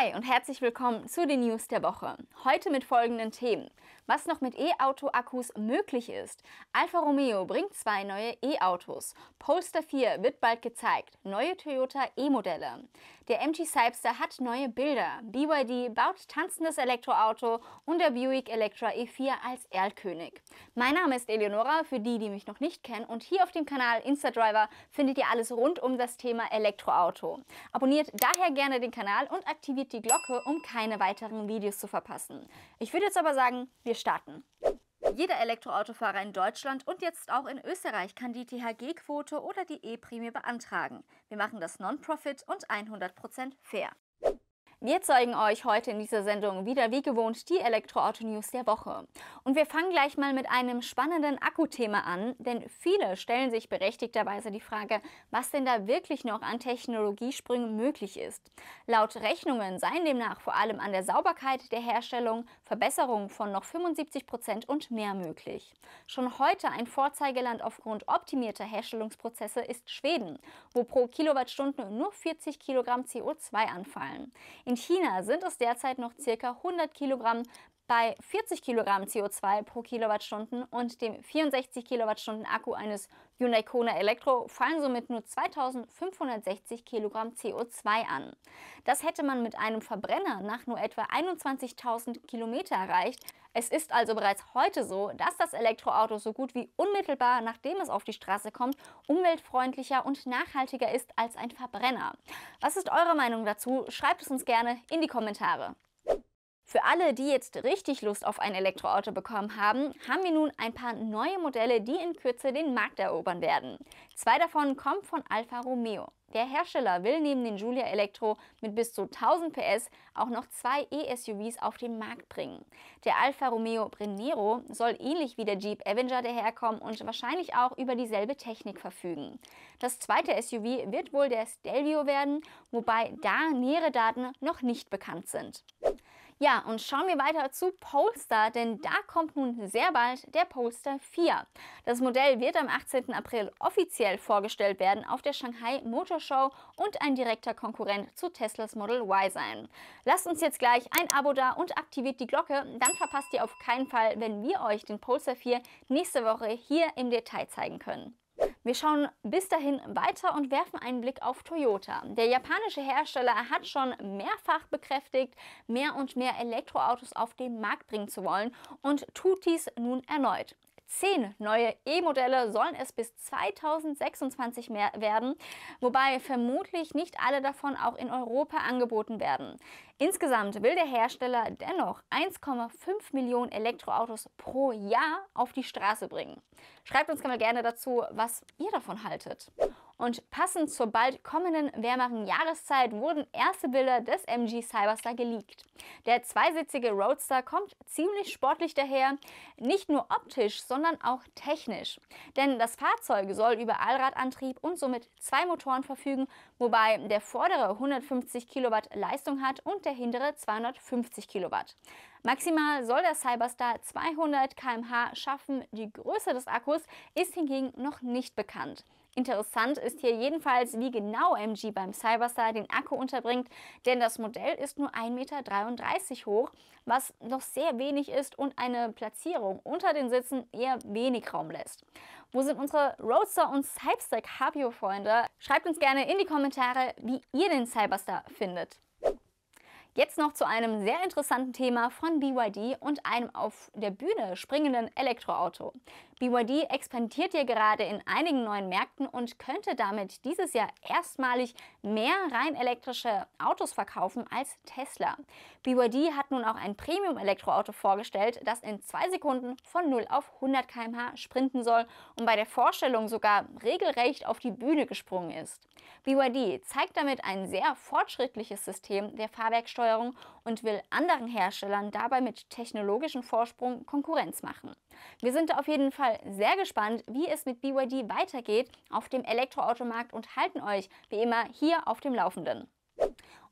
Hi und herzlich willkommen zu den News der Woche. Heute mit folgenden Themen was noch mit E-Auto-Akkus möglich ist. Alfa Romeo bringt zwei neue E-Autos. Polster 4 wird bald gezeigt. Neue Toyota E-Modelle. Der MG Cypster hat neue Bilder. BYD baut tanzendes Elektroauto und der Buick Electra E4 als Erlkönig. Mein Name ist Eleonora, für die, die mich noch nicht kennen und hier auf dem Kanal Instadriver findet ihr alles rund um das Thema Elektroauto. Abonniert daher gerne den Kanal und aktiviert die Glocke, um keine weiteren Videos zu verpassen. Ich würde jetzt aber sagen, wir starten. Jeder Elektroautofahrer in Deutschland und jetzt auch in Österreich kann die THG-Quote oder die E-Prämie beantragen. Wir machen das Non-Profit und 100% fair. Wir zeigen euch heute in dieser Sendung wieder wie gewohnt die Elektroauto-News der Woche. Und wir fangen gleich mal mit einem spannenden Akkuthema an, denn viele stellen sich berechtigterweise die Frage, was denn da wirklich noch an Technologiesprüngen möglich ist. Laut Rechnungen seien demnach vor allem an der Sauberkeit der Herstellung Verbesserungen von noch 75 Prozent und mehr möglich. Schon heute ein Vorzeigeland aufgrund optimierter Herstellungsprozesse ist Schweden, wo pro Kilowattstunde nur 40 Kilogramm CO2 anfallen. In China sind es derzeit noch ca. 100 Kilogramm bei 40 Kilogramm CO2 pro Kilowattstunden und dem 64 Kilowattstunden Akku eines Hyundai Kona Elektro fallen somit nur 2560 Kilogramm CO2 an. Das hätte man mit einem Verbrenner nach nur etwa 21.000 Kilometer erreicht. Es ist also bereits heute so, dass das Elektroauto so gut wie unmittelbar, nachdem es auf die Straße kommt, umweltfreundlicher und nachhaltiger ist als ein Verbrenner. Was ist eure Meinung dazu? Schreibt es uns gerne in die Kommentare. Für alle, die jetzt richtig Lust auf ein Elektroauto bekommen haben, haben wir nun ein paar neue Modelle, die in Kürze den Markt erobern werden. Zwei davon kommen von Alfa Romeo. Der Hersteller will neben den Julia Electro mit bis zu 1000 PS auch noch zwei E-SUVs auf den Markt bringen. Der Alfa Romeo Brennero soll ähnlich wie der Jeep Avenger daherkommen und wahrscheinlich auch über dieselbe Technik verfügen. Das zweite SUV wird wohl der Stelvio werden, wobei da nähere Daten noch nicht bekannt sind. Ja, und schauen wir weiter zu Polestar, denn da kommt nun sehr bald der Polestar 4. Das Modell wird am 18. April offiziell vorgestellt werden auf der Shanghai Motor Show und ein direkter Konkurrent zu Teslas Model Y sein. Lasst uns jetzt gleich ein Abo da und aktiviert die Glocke, dann verpasst ihr auf keinen Fall, wenn wir euch den Polestar 4 nächste Woche hier im Detail zeigen können. Wir schauen bis dahin weiter und werfen einen Blick auf Toyota. Der japanische Hersteller hat schon mehrfach bekräftigt, mehr und mehr Elektroautos auf den Markt bringen zu wollen und tut dies nun erneut. Zehn neue E-Modelle sollen es bis 2026 mehr werden, wobei vermutlich nicht alle davon auch in Europa angeboten werden. Insgesamt will der Hersteller dennoch 1,5 Millionen Elektroautos pro Jahr auf die Straße bringen. Schreibt uns gerne dazu, was ihr davon haltet. Und passend zur bald kommenden wärmeren Jahreszeit wurden erste Bilder des MG Cyberstar geleakt. Der zweisitzige Roadster kommt ziemlich sportlich daher, nicht nur optisch, sondern auch technisch. Denn das Fahrzeug soll über Allradantrieb und somit zwei Motoren verfügen, wobei der vordere 150 Kilowatt Leistung hat und der hintere 250 Kilowatt. Maximal soll der Cyberstar 200 km/h schaffen. Die Größe des Akkus ist hingegen noch nicht bekannt. Interessant ist hier jedenfalls, wie genau MG beim Cyberstar den Akku unterbringt, denn das Modell ist nur 1,33 Meter hoch, was noch sehr wenig ist und eine Platzierung unter den Sitzen eher wenig Raum lässt. Wo sind unsere Roadster und Cyberstack Cabrio-Freunde? Schreibt uns gerne in die Kommentare, wie ihr den Cyberstar findet. Jetzt noch zu einem sehr interessanten Thema von BYD und einem auf der Bühne springenden Elektroauto. BYD expandiert ja gerade in einigen neuen Märkten und könnte damit dieses Jahr erstmalig mehr rein elektrische Autos verkaufen als Tesla. BYD hat nun auch ein Premium-Elektroauto vorgestellt, das in zwei Sekunden von 0 auf 100 km/h sprinten soll und bei der Vorstellung sogar regelrecht auf die Bühne gesprungen ist. BYD zeigt damit ein sehr fortschrittliches System der Fahrwerksteuerung Steuerung und will anderen Herstellern dabei mit technologischem Vorsprung Konkurrenz machen. Wir sind auf jeden Fall sehr gespannt, wie es mit BYD weitergeht auf dem Elektroautomarkt und halten euch wie immer hier auf dem Laufenden.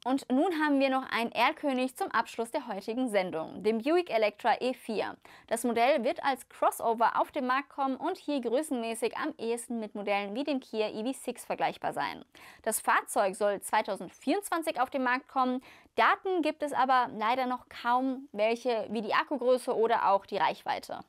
Und nun haben wir noch einen Erlkönig zum Abschluss der heutigen Sendung, dem Buick Electra E4. Das Modell wird als Crossover auf den Markt kommen und hier größenmäßig am ehesten mit Modellen wie dem Kia EV6 vergleichbar sein. Das Fahrzeug soll 2024 auf den Markt kommen. Daten gibt es aber leider noch kaum, welche wie die Akkugröße oder auch die Reichweite.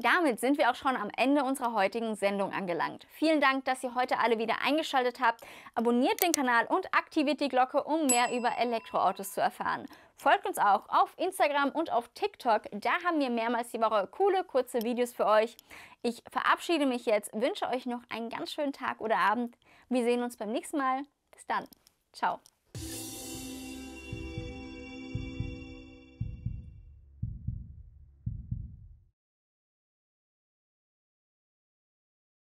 Damit sind wir auch schon am Ende unserer heutigen Sendung angelangt. Vielen Dank, dass ihr heute alle wieder eingeschaltet habt. Abonniert den Kanal und aktiviert die Glocke, um mehr über Elektroautos zu erfahren. Folgt uns auch auf Instagram und auf TikTok. Da haben wir mehrmals die Woche coole, kurze Videos für euch. Ich verabschiede mich jetzt, wünsche euch noch einen ganz schönen Tag oder Abend. Wir sehen uns beim nächsten Mal. Bis dann. Ciao.